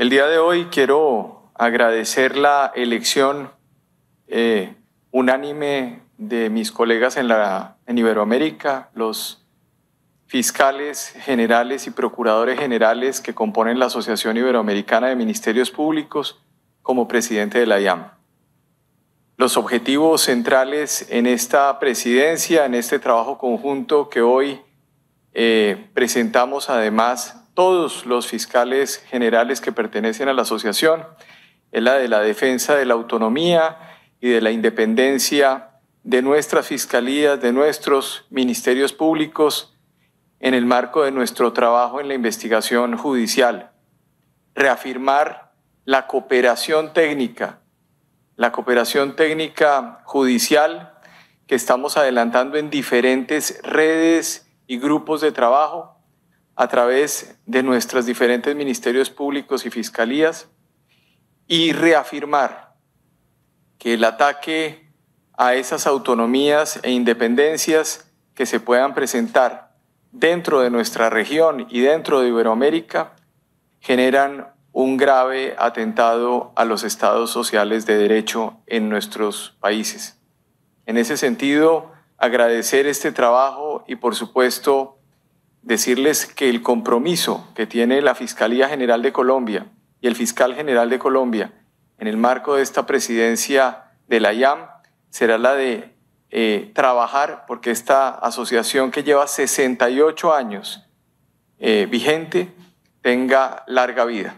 El día de hoy quiero agradecer la elección eh, unánime de mis colegas en, la, Iberoamérica, los fiscales generales y procuradores generales que componen la Asociación Iberoamericana de Ministerios Públicos como presidente de la IAM. Los objetivos centrales en esta presidencia, en este trabajo conjunto que hoy eh, presentamos además todos los fiscales generales que pertenecen a la asociación, es la de la defensa de la autonomía y de la independencia de nuestras fiscalías, de nuestros ministerios públicos, en el marco de nuestro trabajo en la investigación judicial. Reafirmar la cooperación técnica, la cooperación técnica judicial que estamos adelantando en diferentes redes y grupos de trabajo a través de nuestros diferentes ministerios públicos y fiscalías y reafirmar que el ataque a esas autonomías e independencias que se puedan presentar dentro de nuestra región y dentro de Iberoamérica generan un grave atentado a los estados sociales de derecho en nuestros países. En ese sentido, agradecer este trabajo y por supuesto decirles que el compromiso que tiene la Fiscalía General de Colombia y el Fiscal General de Colombia en el marco de esta presidencia de la IAM será la de eh, trabajar porque esta asociación que lleva 68 años eh, vigente tenga larga vida.